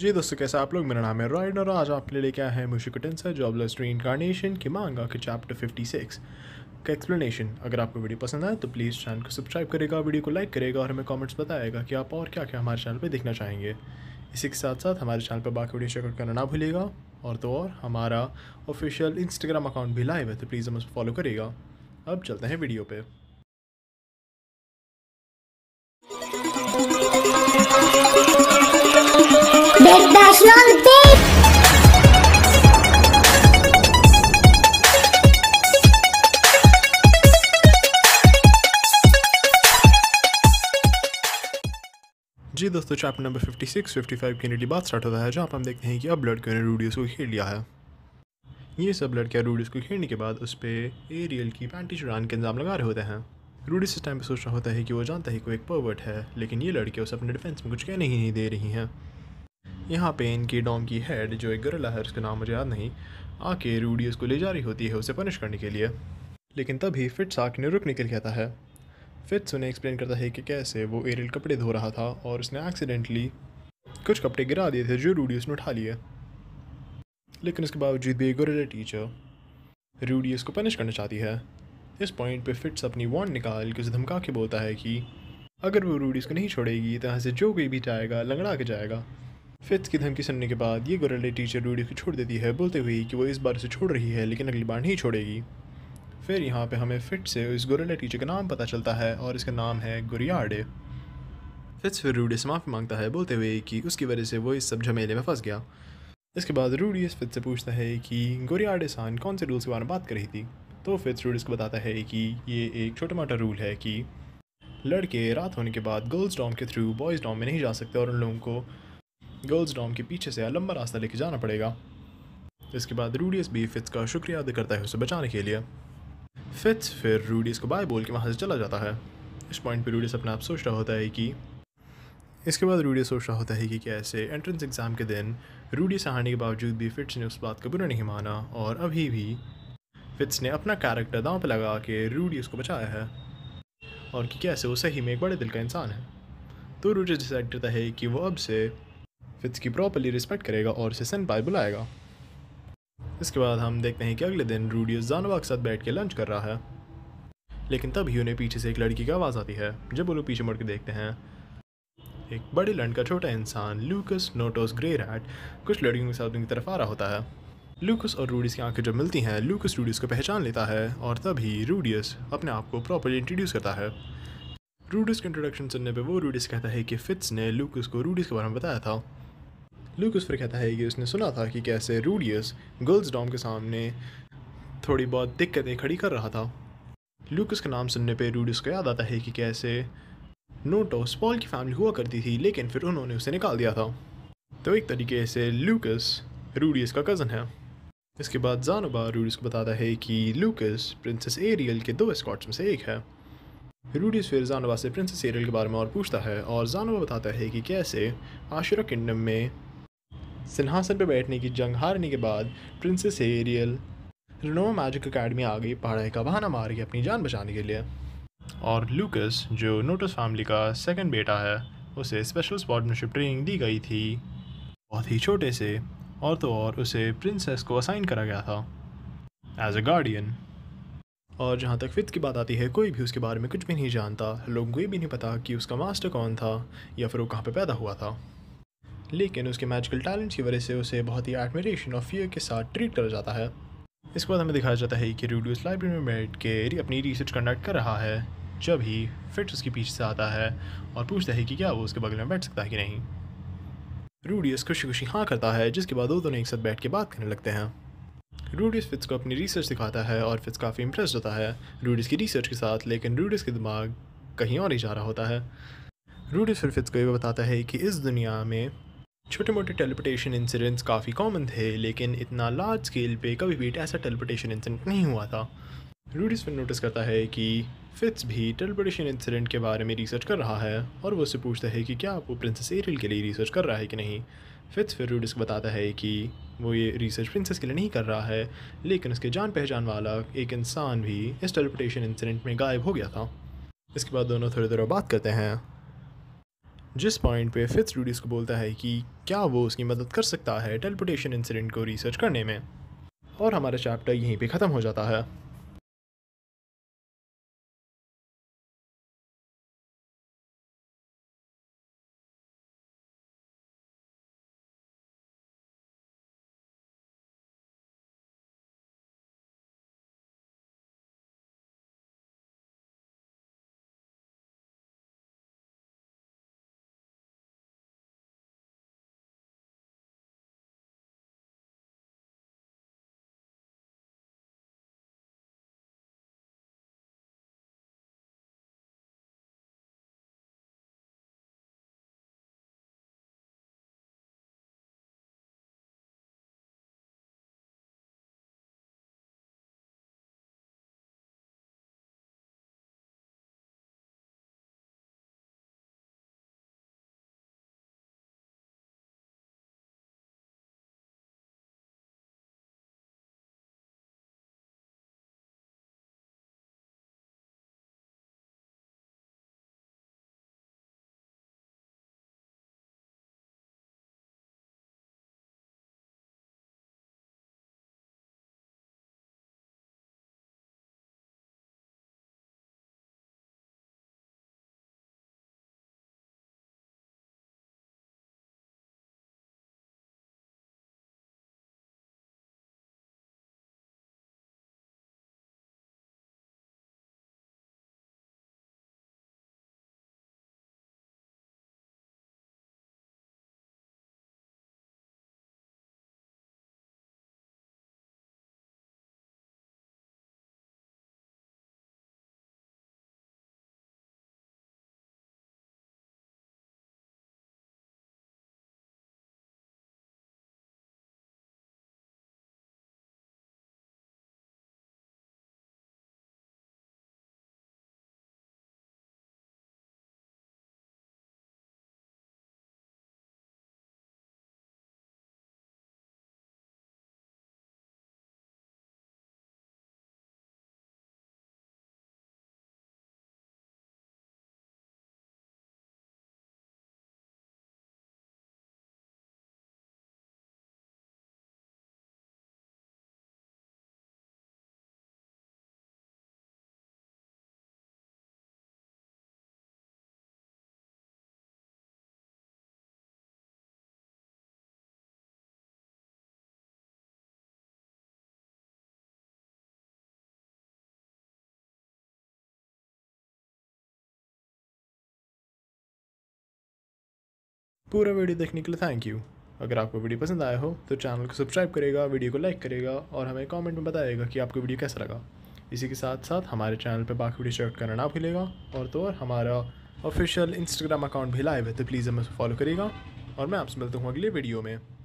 जी दोस्तों कैसे आप लोग मेरा नाम है रॉयड और आज आपके लिए लेके आया है मुशिकटन सर जॉबलेस इनकारनेशन की मांगा के चैप्टर 56 का एक्सप्लेनेशन अगर आपको वीडियो पसंद आए तो प्लीज़ चैनल को सब्सक्राइब करेगा वीडियो को लाइक करेगा और हमें कमेंट्स बताएगा कि आप और क्या क्या हमारे चैनल पर देखना चाहेंगे इसी के साथ साथ हमारे चैनल पर बाकी वीडियो शेयर करना ना भूलेगा और तो और हमारा ऑफिशियल इंस्टाग्राम अकाउंट भी लाइव है तो प्लीज़ हम उस फॉलो करेगा अब चलते हैं वीडियो पर जी दोस्तों चैप्टर नंबर 56, 55 के निडली बात स्टार्ट होता है जहाँ पर हम देखते हैं कि अब लड़कियों ने रूडियोस को खेल लिया है ये सब लड़कियाँ रूडियस को खेलने के बाद उस पर एरियल की पैंटी चुरान के इंजाम लगा रहे होते हैं रूडिस इस टाइम पर सोच रहा होता है कि वो जानता है कि वो एक पर्वट है लेकिन ये लड़कियाँ उसे अपने डिफेंस में कुछ कहने ही नहीं दे रही हैं यहाँ पे इनकी डॉम की हेड जो एक गरला है उसका नाम मुझे याद नहीं आके रूडियस को ले जा रही होती है उसे पनिश करने के लिए लेकिन तभी फिट्स आके ने रुकने के लिए कहता है फिट्स उन्हें एक्सप्लेन करता है कि कैसे वो एरियल कपड़े धो रहा था और उसने एक्सीडेंटली कुछ कपड़े गिरा दिए थे जो रूडियस ने उठा लिए लेकिन उसके बावजूद भी गोरेला टीचर रूडियस को पनिश करना चाहती है इस पॉइंट पे फिट्स अपनी वॉन्ड निकाल के उसे धमका के बोलता है कि अगर वो रूडियस को नहीं छोड़ेगी तो यहाँ से जो कोई भी जाएगा लंगड़ा के जाएगा फिफ्थ की धमकी सुनने के बाद ये गोरेले टीचर रूडी को छोड़ देती है बोलते हुए कि वो इस बार उसे छोड़ रही है लेकिन अगली बार नहीं छोड़ेगी फिर यहाँ पे हमें फिट से उस गोरेले टीचर का नाम पता चलता है और इसका नाम है गुरियाडे फिट्स फिर रूडी से माफ़ी मांगता है बोलते हुए कि उसकी वजह से वो इस सब झमेले में फंस गया इसके बाद रूडियस फिट से पूछता है कि गुरियाडे सान कौन से रूल्स के बारे में बात कर रही थी तो फिट्स रूडियस को बताता है कि ये एक छोटा मोटा रूल है कि लड़के रात होने के बाद गर्ल्स डॉम के थ्रू बॉयज़ डॉम में नहीं जा सकते और उन लोगों को गर्ल्स डॉम के पीछे से लंबा रास्ता लेके जाना पड़ेगा इसके बाद रूडियस भी फिट्स का शुक्रिया अदा करता है उसे बचाने के लिए फिट्स फिर रूडियस को बाय बोल के वहाँ से चला जाता है इस पॉइंट पर रूडियस अपने आप सोच रहा होता है कि इसके बाद रूडियस सोच रहा होता है कि कैसे एंट्रेंस एग्ज़ाम के दिन रूडियस हारने के बावजूद भी फिट्स ने उस बात को बुरा नहीं माना और अभी भी फिट्स ने अपना कैरेक्टर दांव पर लगा के रूडियस को बचाया है और कि कैसे वो सही में एक बड़े दिल का इंसान है तो रूडियस डिसाइड करता है कि वो अब से फिथ्स की प्रॉपरली रिस्पेक्ट करेगा और उसे सन पाई बुलाएगा इसके बाद हम देखते हैं कि अगले दिन रूडियो जानवा के साथ बैठ के लंच कर रहा है लेकिन तभी उन्हें पीछे से एक लड़की की आवाज़ आती है जब वो लोग पीछे मुड़ के देखते हैं एक बड़े लंड का छोटा इंसान लूकस नोटोस ग्रे रैट कुछ लड़कियों के साथ उनकी तरफ आ रहा होता है लूकस और रूडियस की आंखें जब मिलती हैं लूकस रूडियस को पहचान लेता है और तभी रूडियस अपने आप को प्रॉपरली इंट्रोड्यूस करता है रूडियस के इंट्रोडक्शन सुनने पर वो रूडियस कहता है कि फिट्स ने लूकस को रूडियस के बारे में बताया था लूकस फिर कहता है कि उसने सुना था कि कैसे रूडियस गर्ल्स डॉम के सामने थोड़ी बहुत दिक्कतें खड़ी कर रहा था लूकस का नाम सुनने पर रूडियस को याद आता है कि कैसे नोटो स्पॉल की फैमिली हुआ करती थी लेकिन फिर उन्होंने उसे निकाल दिया था तो एक तरीके से लूकस रूडियस का कज़न है इसके बाद जानोबा रूडियस को बताता है कि लूकस प्रिंसेस एरियल के दो स्कॉट्स में से एक है रूडियस फिर जानोबा से प्रिंसेस एरियल के बारे में और पूछता है और जानोबा बताता है कि कैसे आशुरा किंगडम में सिंहासन पर बैठने की जंग हारने के बाद princess Ariel Renova magic academy आ गई पढ़ाई का बहाना मार के अपनी जान बचाने के लिए और लूकस जो नोटस फैमिली का सेकंड बेटा है उसे स्पेशल स्पॉटनरशिप ट्रेनिंग दी गई थी बहुत ही छोटे से और तो और उसे प्रिंसेस को असाइन करा गया था एज अ गार्डियन और जहाँ तक फिफ्थ की बात आती है कोई भी उसके बारे में कुछ भी नहीं जानता लोगों को ये भी नहीं पता कि उसका मास्टर कौन था या फिर वो कहाँ पे पैदा हुआ था लेकिन उसके मैजिकल टैलेंट्स की वजह से उसे बहुत ही एडमिरेशन और फियर के साथ ट्रीट करा जाता है इसके बाद हमें दिखाया जाता है कि रूडियस लाइब्रेरी में बैठ के अपनी रिसर्च कंडक्ट कर रहा है जब ही फिट्स उसके पीछे से आता है और पूछता है कि क्या वो उसके बगल में बैठ सकता है कि नहीं रूडियस खुशी खुशी हाँ करता है जिसके बाद वो दोनों एक साथ बैठ के बात करने लगते हैं रूडियस फिट्स को अपनी रिसर्च दिखाता है और फिट्स काफ़ी इंप्रेस होता है रूडियस की रिसर्च के साथ लेकिन रूडियस के दिमाग कहीं और ही जा रहा होता है रूडियस फिर फिट्स को ये बताता है कि इस दुनिया में छोटे मोटे टेलीपटेशन इंसिडेंट्स काफ़ी कॉमन थे लेकिन इतना लार्ज स्केल पे कभी भी ऐसा टेलीपटेशन इंसिडेंट नहीं हुआ था रूडिस फिर नोटिस करता है कि फिट्स भी टेलीपोर्टेशन इंसिडेंट के बारे में रिसर्च कर रहा है और वो उससे पूछता है कि क्या आप वो प्रिंसेस एरियल के लिए रिसर्च कर रहा है कि नहीं फिट्स फिर रूडिस को बताता है कि वो ये रिसर्च प्रिंसेस के लिए नहीं कर रहा है लेकिन उसके जान पहचान वाला एक इंसान भी इस टेलीपोर्टेशन इंसिडेंट में गायब हो गया था इसके बाद दोनों थोड़ी देर बात करते हैं जिस पॉइंट पे फिट्स स्टूडीज को बोलता है कि क्या वो उसकी मदद कर सकता है टेलीपोर्टेशन इंसिडेंट को रिसर्च करने में और हमारा चैप्टर यहीं पे ख़त्म हो जाता है पूरा वीडियो देखने के लिए थैंक यू अगर आपको वीडियो पसंद आया हो तो चैनल को सब्सक्राइब करेगा वीडियो को लाइक करेगा और हमें कमेंट में बताएगा कि आपको वीडियो कैसा लगा इसी के साथ साथ हमारे चैनल पर बाकी वीडियो शेयर करना ना भूलेगा और तो और हमारा ऑफिशियल इंस्टाग्राम अकाउंट भी लाइव है तो प्लीज़ हमें फॉलो करेगा और मैं आपसे मिलता हूँ अगले वीडियो में